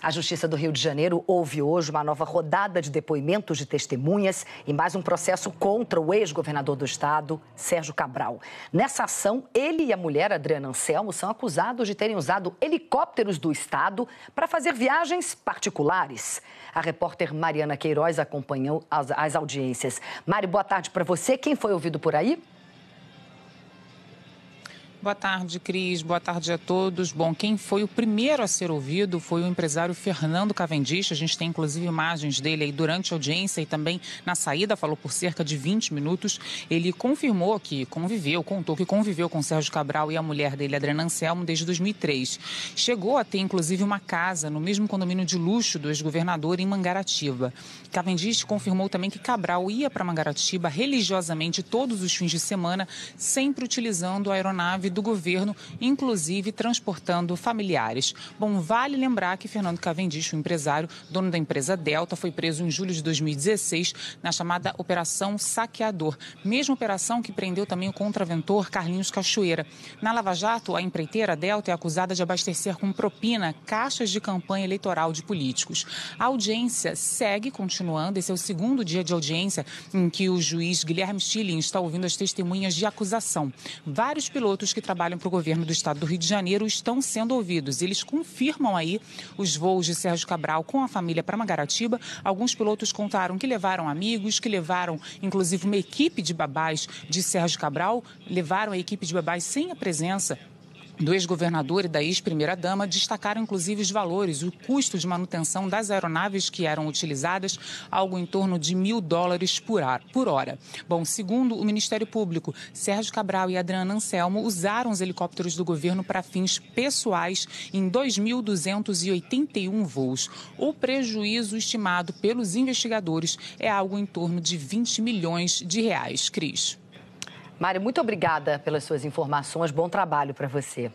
A Justiça do Rio de Janeiro houve hoje uma nova rodada de depoimentos de testemunhas e mais um processo contra o ex-governador do estado, Sérgio Cabral. Nessa ação, ele e a mulher, Adriana Anselmo, são acusados de terem usado helicópteros do estado para fazer viagens particulares. A repórter Mariana Queiroz acompanhou as, as audiências. Mari, boa tarde para você. Quem foi ouvido por aí? Boa tarde, Cris. Boa tarde a todos. Bom, quem foi o primeiro a ser ouvido foi o empresário Fernando Cavendish. A gente tem inclusive imagens dele aí durante a audiência e também na saída, falou por cerca de 20 minutos. Ele confirmou que conviveu, contou que conviveu com Sérgio Cabral e a mulher dele, Adriana Anselmo, desde 2003. Chegou a ter inclusive uma casa no mesmo condomínio de luxo do ex-governador em Mangaratiba. Cavendish confirmou também que Cabral ia para Mangaratiba religiosamente todos os fins de semana, sempre utilizando a aeronave do governo, inclusive transportando familiares. Bom, vale lembrar que Fernando Cavendish, o empresário, dono da empresa Delta, foi preso em julho de 2016 na chamada Operação Saqueador, mesma operação que prendeu também o contraventor Carlinhos Cachoeira. Na Lava Jato, a empreiteira Delta é acusada de abastecer com propina caixas de campanha eleitoral de políticos. A audiência segue continuando, esse é o segundo dia de audiência em que o juiz Guilherme Schilling está ouvindo as testemunhas de acusação. Vários pilotos que que trabalham para o governo do estado do Rio de Janeiro estão sendo ouvidos. Eles confirmam aí os voos de Sérgio Cabral com a família para Mangaratiba. Alguns pilotos contaram que levaram amigos, que levaram inclusive uma equipe de babás de Sérgio Cabral, levaram a equipe de babás sem a presença do ex-governador e da ex-primeira-dama destacaram inclusive os valores, o custo de manutenção das aeronaves que eram utilizadas, algo em torno de mil dólares por, hora. Bom, segundo o Ministério Público, Sérgio Cabral e Adriana Anselmo usaram os helicópteros do governo para fins pessoais em 2.281 voos. O prejuízo estimado pelos investigadores é algo em torno de 20 milhões de reais. Cris. Mário, muito obrigada pelas suas informações. Bom trabalho para você.